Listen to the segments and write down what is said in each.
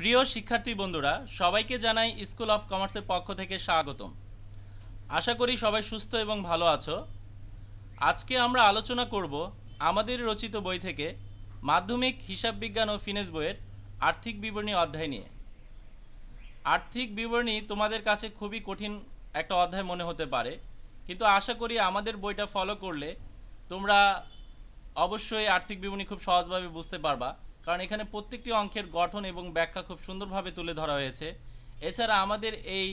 প্রিয় শিক্ষার্থী বন্ধুরা সবাইকে জানাই স্কুল অফ কমার্সের পক্ষ থেকে স্বাগতম আশা করি সবাই সুস্থ এবং ভালো আছো আজকে আমরা আলোচনা করব আমাদের রচিত বই থেকে মাধ্যমিক হিসাব বিজ্ঞান ও ফিনেস বইয়ের আর্থিক বিবরণী অধ্যায় নিয়ে আর্থিক বিবরণী তোমাদের কাছে খুবই কঠিন একটা অধ্যায় মনে হতে পারে কিন্তু আশা করি আমাদের বইটা ফলো করলে তোমরা অবশ্যই আর্থিক বিবরণী খুব সহজভাবে বুঝতে পারবা কারণ এখানে প্রত্যেকটি অঙ্কের গঠন এবং ব্যাখ্যা খুব সুন্দরভাবে তুলে ধরা হয়েছে এছাড়া আমাদের এই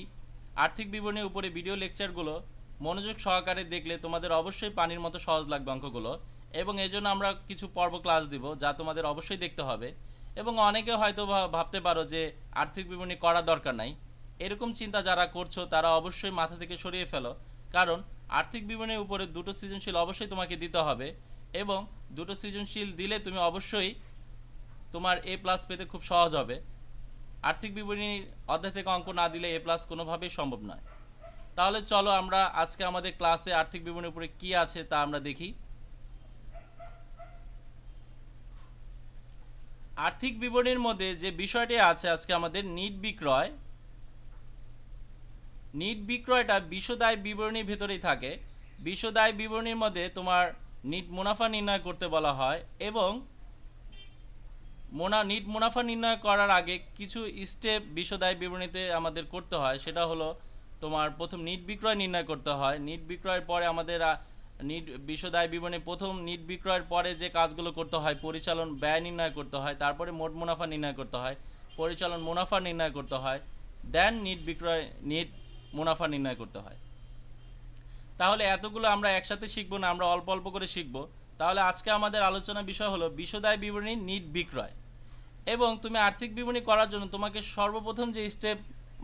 আর্থিক বিবরণীর উপরে ভিডিও লেকচারগুলো মনোযোগ সহকারে দেখলে তোমাদের অবশ্যই পানির মতো সহজ লাগবে অঙ্কগুলো এবং এজন্য আমরা কিছু পর্ব ক্লাস দিব যা তোমাদের অবশ্যই দেখতে হবে এবং অনেকে হয়তো ভাবতে পারো যে আর্থিক বিবরণী করা দরকার নাই এরকম চিন্তা যারা করছো তারা অবশ্যই মাথা থেকে সরিয়ে ফেলো কারণ আর্থিক বিবরণীর উপরে দুটো সৃজনশীল অবশ্যই তোমাকে দিতে হবে এবং দুটো সৃজনশীল দিলে তুমি অবশ্যই তোমার এ প্লাস পেতে খুব সহজ হবে আর্থিক বিবরণীর অধ্যায় থেকে অঙ্ক না দিলে এ প্লাস কোনোভাবেই সম্ভব নয় তাহলে চলো আমরা আজকে আমাদের ক্লাসে আর্থিক বিবরণীর উপরে কি আছে তা আমরা দেখি আর্থিক বিবরণীর মধ্যে যে বিষয়টি আছে আজকে আমাদের নিট বিক্রয় নিট বিক্রয়টা বিশ্বদায় বিবরণীর ভেতরেই থাকে বিশ্বদায় বিবরণীর মধ্যে তোমার নিট মুনাফা নির্ণয় করতে বলা হয় এবং মোনা নিট মুনাফা নির্ণয় করার আগে কিছু স্টেপ বিশদায় বিবরণীতে আমাদের করতে হয় সেটা হলো তোমার প্রথম নিট বিক্রয় নির্ণয় করতে হয় নিট বিক্রয়ের পরে আমাদের নিট বিশদায় বিবরণী প্রথম নিট বিক্রয়ের পরে যে কাজগুলো করতে হয় পরিচালন ব্যয় নির্ণয় করতে হয় তারপরে মোট মুনাফা নির্ণয় করতে হয় পরিচালন মুনাফা নির্ণয় করতে হয় দেন নিট বিক্রয় নিট মুনাফা নির্ণয় করতে হয় তাহলে এতগুলো আমরা একসাথে শিখবো না আমরা অল্প অল্প করে শিখবো তাহলে আজকে আমাদের আলোচনা বিষয় হলো বিশদায় বিবরণী নিট বিক্রয় এবং তুমি আর্থিক বিবরণী করার জন্য তোমাকে সর্বপ্রথম যে স্টেপ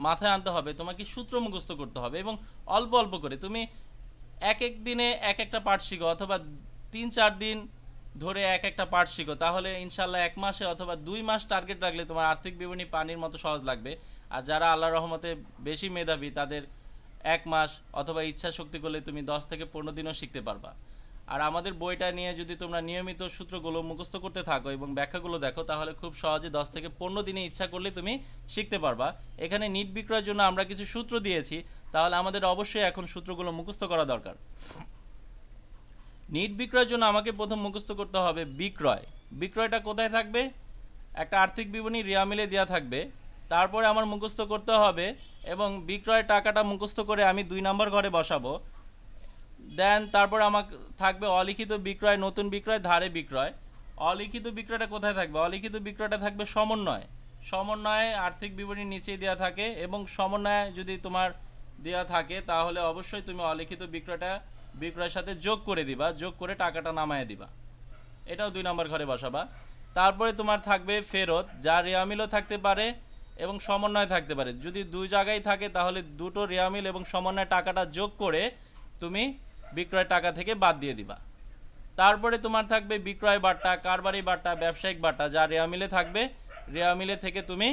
মাথায় আনতে হবে তোমাকে সূত্র মুখস্থ করতে হবে এবং অল্প অল্প করে তুমি এক এক দিনে এক একটা পাঠ শিখো অথবা তিন চার দিন ধরে এক একটা পাঠ শিখো তাহলে ইনশাল্লাহ এক মাসে অথবা দুই মাস টার্গেট রাখলে তোমার আর্থিক বিবরণী পানির মতো সহজ লাগবে আর যারা আল্লাহ রহমতে বেশি মেধাবী তাদের এক মাস অথবা ইচ্ছা শক্তি করলে তুমি দশ থেকে পনেরো দিনও শিখতে পারবা আর আমাদের বইটা নিয়ে যদি তোমরা নিয়মিত সূত্রগুলো মুখস্থ করতে থাকো এবং ব্যাখ্যাগুলো দেখো তাহলে খুব সহজে দশ থেকে পনেরো দিনে ইচ্ছা করলে তুমি শিখতে পারবা এখানে নিট বিক্রয়ের জন্য আমরা কিছু সূত্র দিয়েছি তাহলে আমাদের অবশ্যই এখন সূত্রগুলো মুখস্থ করা দরকার নিট বিক্রয়ের জন্য আমাকে প্রথম মুখস্থ করতে হবে বিক্রয় বিক্রয়টা কোথায় থাকবে একটা আর্থিক বিবরণী রিয়া মিলে দেওয়া থাকবে তারপরে আমার মুখস্থ করতে হবে এবং বিক্রয় টাকাটা মুখস্থ করে আমি দুই নম্বর ঘরে বসাবো দেন তারপর আমার থাকবে অলিখিত বিক্রয় নতুন বিক্রয় ধারে বিক্রয় অলিখিত বিক্রয়টা কোথায় থাকবে অলিখিত বিক্রয়টা থাকবে সমন্বয় সমন্বয়ে আর্থিক বিবরণী নিচেই দেওয়া থাকে এবং সমন্বয়ে যদি তোমার দেওয়া থাকে তাহলে অবশ্যই তুমি অলিখিত বিক্রয়টা বিক্রয়ের সাথে যোগ করে দিবা যোগ করে টাকাটা নামায় দিবা এটাও দুই নম্বর ঘরে বসাবা তারপরে তোমার থাকবে ফেরত যা রেয়ামিলও থাকতে পারে এবং সমন্বয় থাকতে পারে যদি দুই জায়গায় থাকে তাহলে দুটো রেয়ামিল এবং সমন্বয় টাকাটা যোগ করে তুমি বিক্রয় টাকা থেকে বাদ দিয়ে দিবা তারপরে তোমার থাকবে বিক্রয় বার্তা কারবারি বার্তা ব্যবসায়িক বার্তা যা রেয়ামিলে থাকবে রেয়ামিলে থেকে তুমি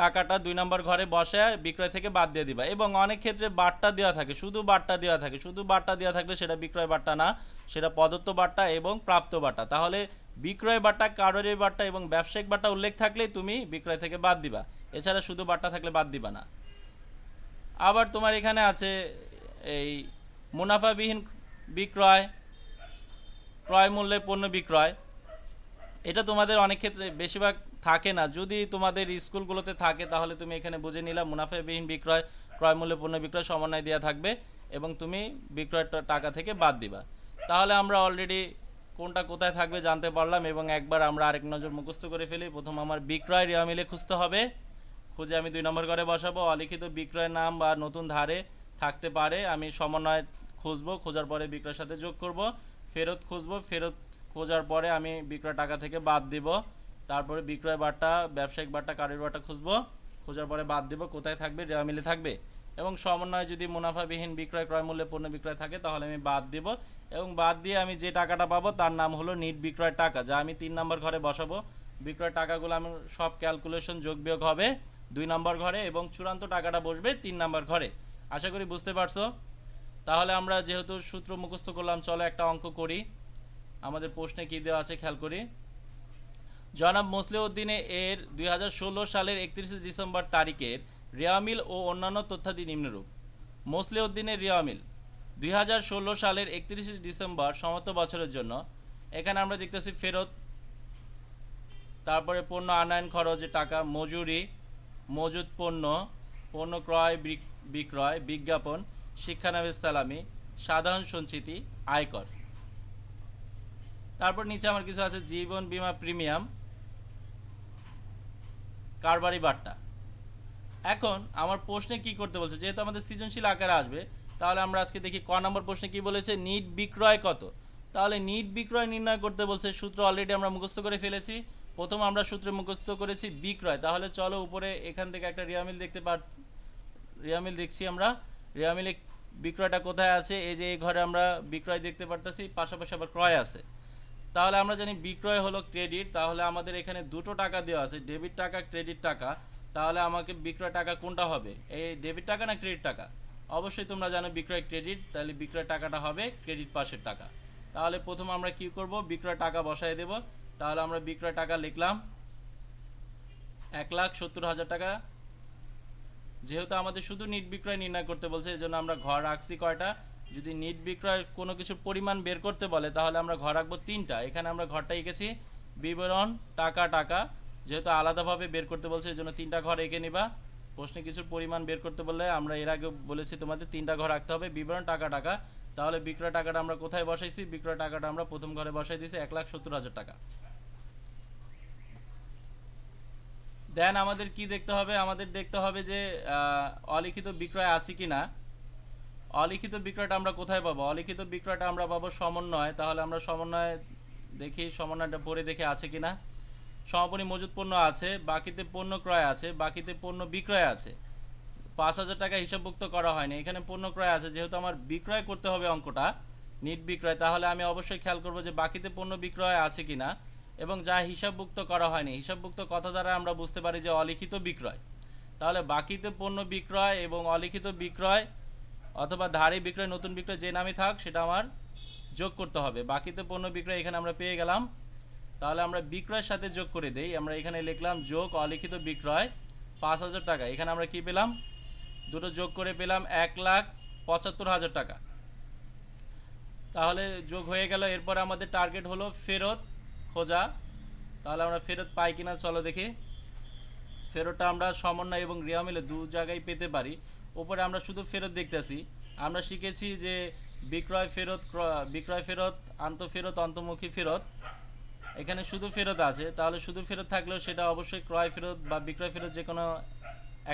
টাকাটা দুই নম্বর ঘরে বসে বিক্রয় থেকে বাদ দিয়ে দিবা এবং অনেক ক্ষেত্রে বার্তা দেওয়া থাকে শুধু বার্তা দেওয়া থাকে শুধু বার্তা দেওয়া থাকলে সেটা বিক্রয় বার্তা না সেটা পদত্ব বার্তা এবং প্রাপ্ত বার্তা তাহলে বিক্রয় বার্তা কারোরই বার্তা এবং ব্যবসায়িক বার্তা উল্লেখ থাকলেই তুমি বিক্রয় থেকে বাদ দিবা এছাড়া শুধু বার্তা থাকলে বাদ দিবা না আবার তোমার এখানে আছে এই মুনাফাবিহীন বিক্রয় ক্রয় মূল্যে পণ্য বিক্রয় এটা তোমাদের অনেক ক্ষেত্রে বেশিরভাগ থাকে না যদি তোমাদের স্কুলগুলোতে থাকে তাহলে তুমি এখানে বুঝে নিলাম মুনাফাবিহীন বিক্রয় ক্রয় মূল্যে পণ্য বিক্রয় সমন্বয় দেওয়া থাকবে এবং তুমি বিক্রয় টাকা থেকে বাদ দিবা তাহলে আমরা অলরেডি কোনটা কোথায় থাকবে জানতে পারলাম এবং একবার আমরা আরেক নজর মুখস্থ করে ফেলি প্রথম আমার বিক্রয় রেওয়া মিলে খুঁজতে হবে খুঁজে আমি দুই নম্বর করে বসাবো অলিখিত বিক্রয় নাম বা নতুন ধারে থাকতে পারে আমি সমন্বয় খুঁজবো খোঁজার পরে বিক্রয়ের সাথে যোগ করব ফেরত খুঁজবো ফেরত খোঁজার পরে আমি বিক্রয় টাকা থেকে বাদ দিব তারপরে বিক্রয় বারটা ব্যবসায়িক বারটা কারের বারটা খুঁজবো খোঁজার পরে বাদ দিব কোথায় থাকবে মিলে থাকবে এবং সমন্বয় যদি মুনাফাবিহীন বিক্রয় ক্রয় মূল্যে পণ্য বিক্রয় থাকে তাহলে আমি বাদ দিব এবং বাদ দিয়ে আমি যে টাকাটা পাবো তার নাম হলো নিট বিক্রয় টাকা যা আমি তিন নম্বর ঘরে বসাবো বিক্রয় টাকাগুলো আমি সব ক্যালকুলেশন যোগ বিয়োগ হবে দুই নম্বর ঘরে এবং চূড়ান্ত টাকাটা বসবে তিন নম্বর ঘরে আশা করি বুঝতে পারছো তাহলে আমরা যেহেতু সূত্র মুখস্থ করলাম চলো একটা অঙ্ক করি আমাদের প্রশ্নে কী দেওয়া আছে খেয়াল করি জনাব মুসলিউদ্দিনে এর দুই সালের একত্রিশে ডিসেম্বর তারিখের রিয়ামিল ও অন্যান্য তথ্যাদি নিম্নরূপ মুসলিউদ্দিনের রিয়ামিল দুই সালের একত্রিশে ডিসেম্বর সমত বছরের জন্য এখানে আমরা দেখতেছি ফেরত তারপরে পণ্য আনায়ন খরচ টাকা মজুরি মজুদ পণ্য পণ্য ক্রয় বিক্রয় বিজ্ঞাপন শিক্ষানবিস সালামি সাধারণ সঞ্চিতি আয়কর তারপর নিচে আমার কিছু আছে জীবন বিমা প্রিমিয়াম কারবারি বার্তা এখন আমার প্রশ্নে কি করতে বলছে যেহেতু আমাদের সৃজনশীল আকারে আসবে তাহলে আমরা আজকে দেখি ক নম্বর প্রশ্নে কি বলেছে নিট বিক্রয় কত তাহলে নিট বিক্রয় নির্ণয় করতে বলছে সূত্র অলরেডি আমরা মুখস্থ করে ফেলেছি প্রথম আমরা সূত্রে মুখস্থ করেছি বিক্রয় তাহলে চলো উপরে এখান থেকে একটা রিয়ামিল দেখতে রিয়ামিল দেখছি আমরা রিয়ামিল বিক্রয়টা কোথায় আছে এই যে এই ঘরে আমরা বিক্রয় দেখতে পারতেছি পাশাপাশি আবার ক্রয় আছে তাহলে আমরা জানি বিক্রয় হলো ক্রেডিট তাহলে আমাদের এখানে দুটো টাকা দেওয়া আছে ডেবিট টাকা ক্রেডিট টাকা তাহলে আমাকে বিক্রয় টাকা কোনটা হবে এই ডেবিট টাকা না ক্রেডিট টাকা অবশ্যই তোমরা জানো বিক্রয় ক্রেডিট তাহলে বিক্রয় টাকাটা হবে ক্রেডিট পাশের টাকা তাহলে প্রথম আমরা কি করব বিক্রয় টাকা বসাই দেব তাহলে আমরা বিক্রয় টাকা লিখলাম এক লাখ সত্তর হাজার টাকা যেহেতু আমাদের শুধু নিট বিক্রয় নির্ণয় করতে বলছে এজন্য আমরা ঘর রাখছি কয়টা যদি নিট বিক্রয় কোনো কিছুর পরিমাণ বের করতে বলে তাহলে আমরা ঘর রাখবো তিনটা এখানে আমরা ঘরটা এঁকেছি বিবরণ টাকা টাকা যেহেতু আলাদাভাবে বের করতে বলছে এজন্য তিনটা ঘর এঁকে নিবা প্রশ্নে কিছুর পরিমাণ বের করতে বললে আমরা এর আগে বলেছি তোমাদের তিনটা ঘর রাখতে হবে বিবরণ টাকা টাকা তাহলে বিক্রয় টাকাটা আমরা কোথায় বসাইছি বিক্রয় টাকাটা আমরা প্রথম ঘরে বসাই দিয়েছি এক লাখ সত্তর হাজার টাকা দেন আমাদের কি দেখতে হবে আমাদের দেখতে হবে যে অলিখিত বিক্রয় আছে কি না অলিখিত বিক্রয়টা আমরা কোথায় পাবো অলিখিত বিক্রয়টা আমরা পাবো সমন্বয় তাহলে আমরা সমন্বয় দেখি সমন্বয়টা পরে দেখে আছে কি না সমাপনী মজুত পণ্য আছে বাকিতে পণ্য ক্রয় আছে বাকিতে পণ্য বিক্রয় আছে পাঁচ হাজার টাকা হিসাবভুক্ত করা হয়নি এখানে পণ্য ক্রয় আছে যেহেতু আমার বিক্রয় করতে হবে অঙ্কটা নিট বিক্রয় তাহলে আমি অবশ্যই খেয়াল করব যে বাকিতে পণ্য বিক্রয় আছে কি না এবং যা হিসাবভুক্ত করা হয়নি হিসাবভুক্ত কথা দ্বারা আমরা বুঝতে পারি যে অলিখিত বিক্রয় তাহলে বাকিতে পণ্য বিক্রয় এবং অলিখিত বিক্রয় অথবা ধারে বিক্রয় নতুন বিক্রয় যে নামে থাক সেটা আমার যোগ করতে হবে বাকিতে পণ্য বিক্রয় এখানে আমরা পেয়ে গেলাম তাহলে আমরা বিক্রয়ের সাথে যোগ করে দেই আমরা এখানে লিখলাম যোগ অলিখিত বিক্রয় পাঁচ হাজার টাকা এখানে আমরা কি পেলাম দুটো যোগ করে পেলাম এক লাখ পঁচাত্তর হাজার টাকা তাহলে যোগ হয়ে গেল এরপর আমাদের টার্গেট হলো ফেরত খোঁজা তাহলে আমরা ফেরত পাই কিনা চলো দেখি ফেরতটা আমরা সমন্বয় এবং রিয়া মিলে দু জায়গায় পেতে পারি ওপরে আমরা শুধু ফেরত দেখতেছি আমরা শিখেছি যে বিক্রয় ফেরত বিক্রয় ফেরত আন্তঃফেরত অন্তমুখী ফেরত এখানে শুধু ফেরত আছে তাহলে শুধু ফেরত থাকলেও সেটা অবশ্যই ক্রয় ফেরত বা বিক্রয় ফেরত যে কোনো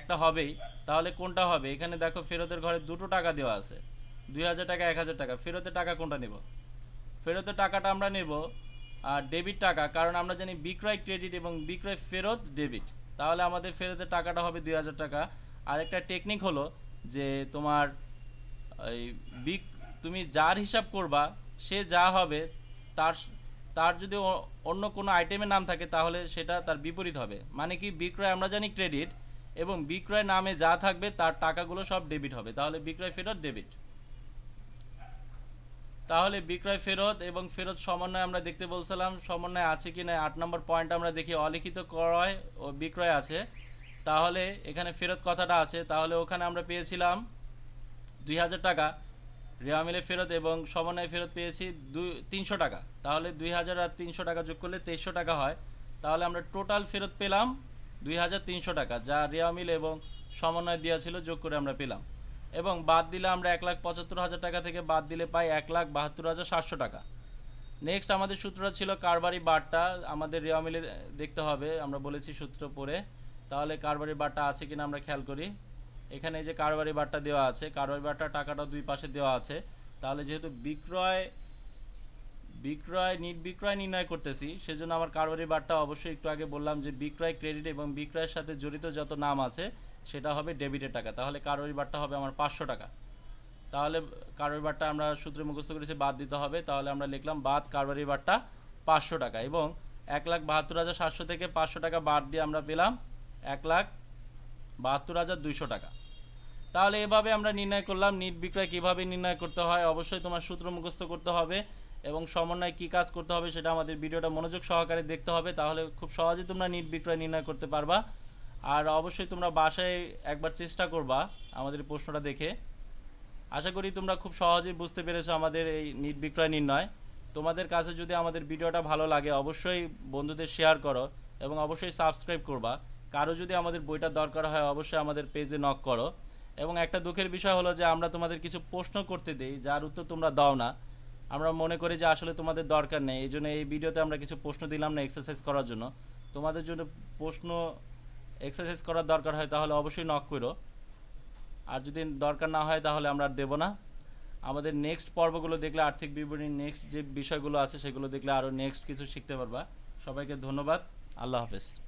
একটা হবেই তাহলে কোনটা হবে এখানে দেখো ফেরতের ঘরে দুটো টাকা দেওয়া আছে দুই হাজার টাকা এক হাজার টাকা ফেরতের টাকা কোনটা নেব ফেরতের টাকাটা আমরা নেব ডেবিট টাকা কারণ আমরা জানি বিক্রয় ক্রেডিট এবং বিক্রয় ফেরত ডেবিট তাহলে আমাদের ফেরতের টাকাটা হবে দুই টাকা আর একটা টেকনিক হলো যে তোমার এই বিক তুমি যার হিসাব করবা সে যা হবে তার তার যদি অন্য কোনো আইটেমের নাম থাকে তাহলে সেটা তার বিপরীত হবে মানে কি বিক্রয় আমরা জানি ক্রেডিট এবং বিক্রয় নামে যা থাকবে তার টাকাগুলো সব ডেবিট হবে তাহলে বিক্রয় ফেরত ডেবিট তাহলে বিক্রয় ফেরত এবং ফেরত সমন্বয় আমরা দেখতে বলছিলাম সমন্বয় আছে কি না আট নম্বর পয়েন্ট আমরা দেখি অলিখিত ক্রয় ও বিক্রয় আছে তাহলে এখানে ফেরত কথাটা আছে তাহলে ওখানে আমরা পেয়েছিলাম দুই হাজার টাকা রেওয়ামিলে মিলে ফেরত এবং সমন্বয় ফেরত পেয়েছি দুই তিনশো টাকা তাহলে দুই হাজার আর তিনশো টাকা যোগ করলে তেইশশো টাকা হয় তাহলে আমরা টোটাল ফেরত পেলাম দুই হাজার তিনশো টাকা যা রেওয়ামিল মিল এবং সমন্বয় দেওয়া ছিল যোগ করে আমরা পেলাম এবং বাদ দিলে আমরা এক লাখ পঁচাত্তর হাজার টাকা থেকে বাদ দিলে পাই এক লাখ বাহাত্তর হাজার সাতশো টাকা নেক্সট আমাদের সূত্রটা ছিল কারবারি বারটা আমাদের রেওয়ামিলে দেখতে হবে আমরা বলেছি সূত্র পড়ে তাহলে কারবারি বারটা আছে কিনা আমরা খেয়াল করি এখানে যে কারবারি বারটা দেওয়া আছে কারবারি বারটা টাকাটা দুই পাশে দেওয়া আছে তাহলে যেহেতু বিক্রয় বিক্রয় নিট বিক্রয় নির্ণয় করতেছি সেজন্য আমার কারবারি বারটা অবশ্যই একটু আগে বললাম যে বিক্রয় ক্রেডিট এবং বিক্রয়ের সাথে জড়িত যত নাম আছে সেটা হবে ডেবিটের টাকা তাহলে কারোর বারটা হবে আমার পাঁচশো টাকা তাহলে কারোর বারটা আমরা সূত্রে মুখস্থ করেছি বাদ দিতে হবে তাহলে আমরা লিখলাম বাদ কারবারি বারটা পাঁচশো টাকা এবং এক লাখ বাহাত্তর হাজার সাতশো থেকে পাঁচশো টাকা বাদ দিয়ে আমরা পেলাম এক লাখ বাহাত্তর হাজার দুইশো টাকা তাহলে এভাবে আমরা নির্ণয় করলাম নিট বিক্রয় কীভাবে নির্ণয় করতে হয় অবশ্যই তোমার সূত্র মুখস্থ করতে হবে এবং সমন্বয় কী কাজ করতে হবে সেটা আমাদের ভিডিওটা মনোযোগ সহকারে দেখতে হবে তাহলে খুব সহজে তোমরা নিট বিক্রয় নির্ণয় করতে পারবা আর অবশ্যই তোমরা বাসায় একবার চেষ্টা করবা আমাদের প্রশ্নটা দেখে আশা করি তোমরা খুব সহজেই বুঝতে পেরেছো আমাদের এই নির্বিক্রয় নির্ণয় তোমাদের কাছে যদি আমাদের ভিডিওটা ভালো লাগে অবশ্যই বন্ধুদের শেয়ার করো এবং অবশ্যই সাবস্ক্রাইব করবা কারো যদি আমাদের বইটা দরকার হয় অবশ্যই আমাদের পেজে নক করো এবং একটা দুঃখের বিষয় হলো যে আমরা তোমাদের কিছু প্রশ্ন করতে দিই যার উত্তর তোমরা দাও না আমরা মনে করি যে আসলে তোমাদের দরকার নেই এই জন্য এই ভিডিওতে আমরা কিছু প্রশ্ন দিলাম না এক্সারসাইজ করার জন্য তোমাদের জন্য প্রশ্ন এক্সারসাইজ করার দরকার হয় তাহলে অবশ্যই নক করো আর যদি দরকার না হয় তাহলে আমরা দেব না আমাদের নেক্সট পর্বগুলো দেখলে আর্থিক বিবরণীর নেক্সট যে বিষয়গুলো আছে সেগুলো দেখলে আরও নেক্সট কিছু শিখতে পারবা সবাইকে ধন্যবাদ আল্লাহ হাফেজ